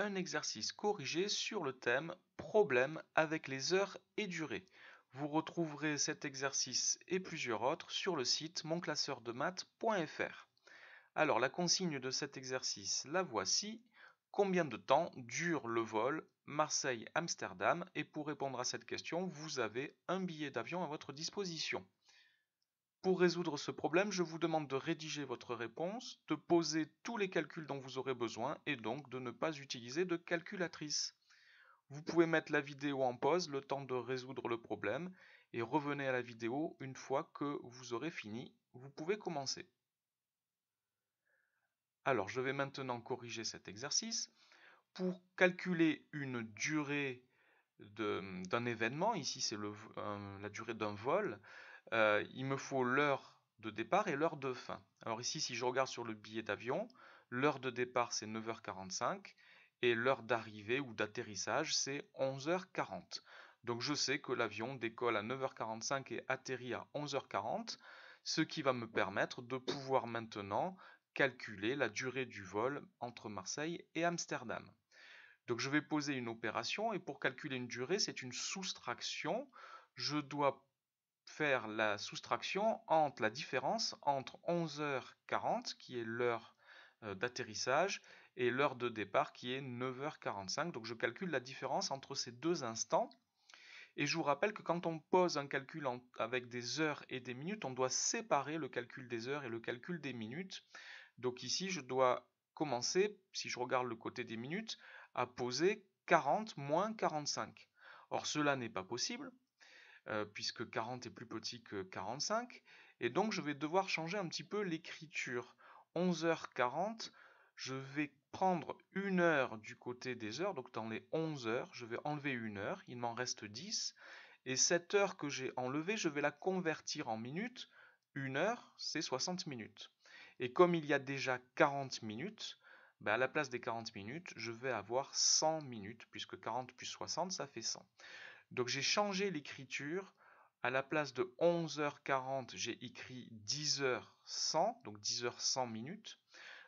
un exercice corrigé sur le thème Problème avec les heures et durées. Vous retrouverez cet exercice et plusieurs autres sur le site monclasseurdemaths.fr. Alors la consigne de cet exercice, la voici. Combien de temps dure le vol Marseille-Amsterdam Et pour répondre à cette question, vous avez un billet d'avion à votre disposition. Pour résoudre ce problème, je vous demande de rédiger votre réponse, de poser tous les calculs dont vous aurez besoin et donc de ne pas utiliser de calculatrice. Vous pouvez mettre la vidéo en pause le temps de résoudre le problème et revenez à la vidéo une fois que vous aurez fini. Vous pouvez commencer. Alors je vais maintenant corriger cet exercice. Pour calculer une durée d'un événement, ici c'est la durée d'un vol, euh, il me faut l'heure de départ et l'heure de fin. Alors ici, si je regarde sur le billet d'avion, l'heure de départ c'est 9h45 et l'heure d'arrivée ou d'atterrissage c'est 11h40. Donc je sais que l'avion décolle à 9h45 et atterrit à 11h40, ce qui va me permettre de pouvoir maintenant calculer la durée du vol entre Marseille et Amsterdam. Donc je vais poser une opération et pour calculer une durée, c'est une soustraction. Je dois faire la soustraction entre la différence entre 11h40, qui est l'heure euh, d'atterrissage, et l'heure de départ, qui est 9h45. Donc je calcule la différence entre ces deux instants. Et je vous rappelle que quand on pose un calcul avec des heures et des minutes, on doit séparer le calcul des heures et le calcul des minutes. Donc ici, je dois commencer, si je regarde le côté des minutes, à poser 40 moins 45. Or, cela n'est pas possible, euh, puisque 40 est plus petit que 45, et donc je vais devoir changer un petit peu l'écriture. 11h40, je vais prendre une heure du côté des heures, donc dans les 11 h je vais enlever une heure, il m'en reste 10, et cette heure que j'ai enlevée, je vais la convertir en minutes. Une heure, c'est 60 minutes. Et comme il y a déjà 40 minutes, ben, à la place des 40 minutes, je vais avoir 100 minutes, puisque 40 plus 60, ça fait 100. Donc j'ai changé l'écriture. À la place de 11h40, j'ai écrit 10h100, donc 10h100 minutes.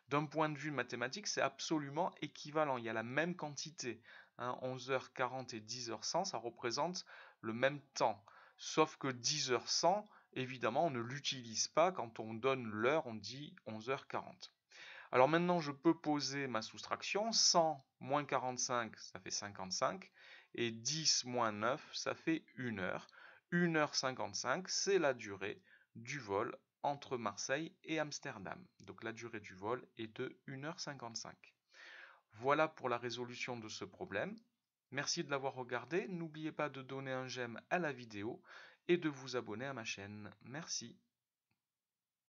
D'un point de vue mathématique, c'est absolument équivalent. Il y a la même quantité. 11h40 hein, et 10h100, ça représente le même temps. Sauf que 10h100, évidemment, on ne l'utilise pas. Quand on donne l'heure, on dit 11h40. Alors maintenant, je peux poser ma soustraction. 100 moins 45, ça fait 55 et 10 moins 9, ça fait 1 heure. 1h55, c'est la durée du vol entre Marseille et Amsterdam. Donc la durée du vol est de 1h55. Voilà pour la résolution de ce problème. Merci de l'avoir regardé. N'oubliez pas de donner un j'aime à la vidéo et de vous abonner à ma chaîne. Merci.